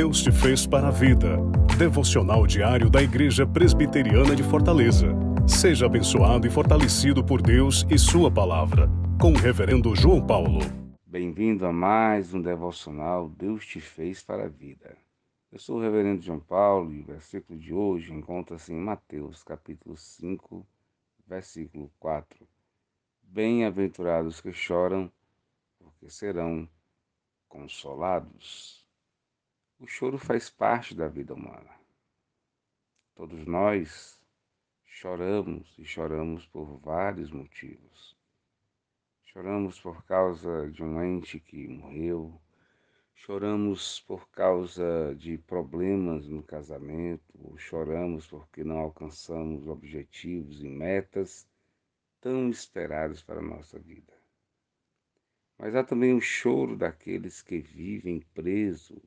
Deus te fez para a vida. Devocional diário da Igreja Presbiteriana de Fortaleza. Seja abençoado e fortalecido por Deus e Sua palavra. Com o Reverendo João Paulo. Bem-vindo a mais um devocional Deus te fez para a vida. Eu sou o Reverendo João Paulo e o versículo de hoje encontra-se em Mateus, capítulo 5, versículo 4. Bem-aventurados que choram, porque serão consolados. O choro faz parte da vida humana. Todos nós choramos e choramos por vários motivos. Choramos por causa de um ente que morreu, choramos por causa de problemas no casamento, choramos porque não alcançamos objetivos e metas tão esperados para a nossa vida. Mas há também o choro daqueles que vivem preso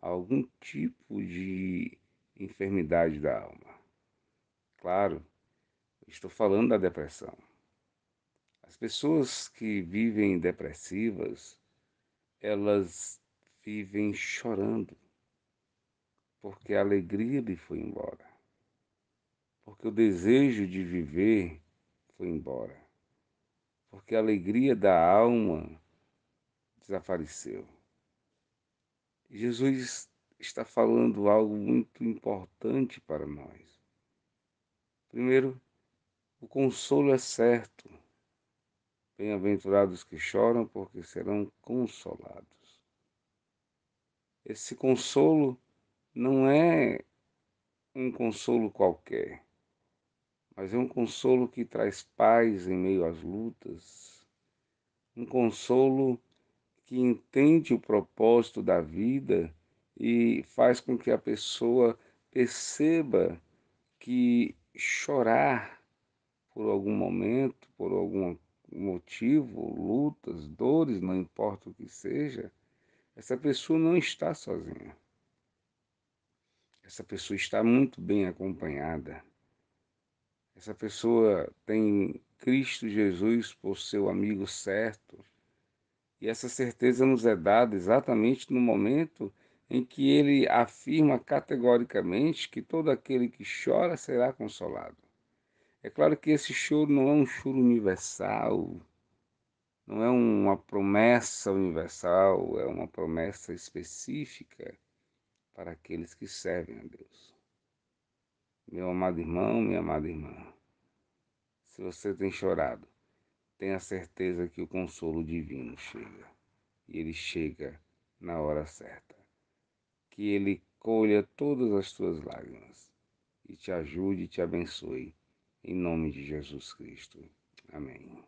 algum tipo de enfermidade da alma. Claro, estou falando da depressão. As pessoas que vivem depressivas, elas vivem chorando, porque a alegria lhe foi embora, porque o desejo de viver foi embora, porque a alegria da alma desapareceu. Jesus está falando algo muito importante para nós. Primeiro, o consolo é certo. Bem-aventurados que choram, porque serão consolados. Esse consolo não é um consolo qualquer, mas é um consolo que traz paz em meio às lutas, um consolo que entende o propósito da vida e faz com que a pessoa perceba que chorar por algum momento, por algum motivo, lutas, dores, não importa o que seja, essa pessoa não está sozinha. Essa pessoa está muito bem acompanhada. Essa pessoa tem Cristo Jesus por seu amigo certo, e essa certeza nos é dada exatamente no momento em que ele afirma categoricamente que todo aquele que chora será consolado. É claro que esse choro não é um choro universal, não é uma promessa universal, é uma promessa específica para aqueles que servem a Deus. Meu amado irmão, minha amada irmã, se você tem chorado, tenha certeza que o consolo divino chega. E ele chega na hora certa. Que ele colha todas as tuas lágrimas e te ajude e te abençoe. Em nome de Jesus Cristo. Amém.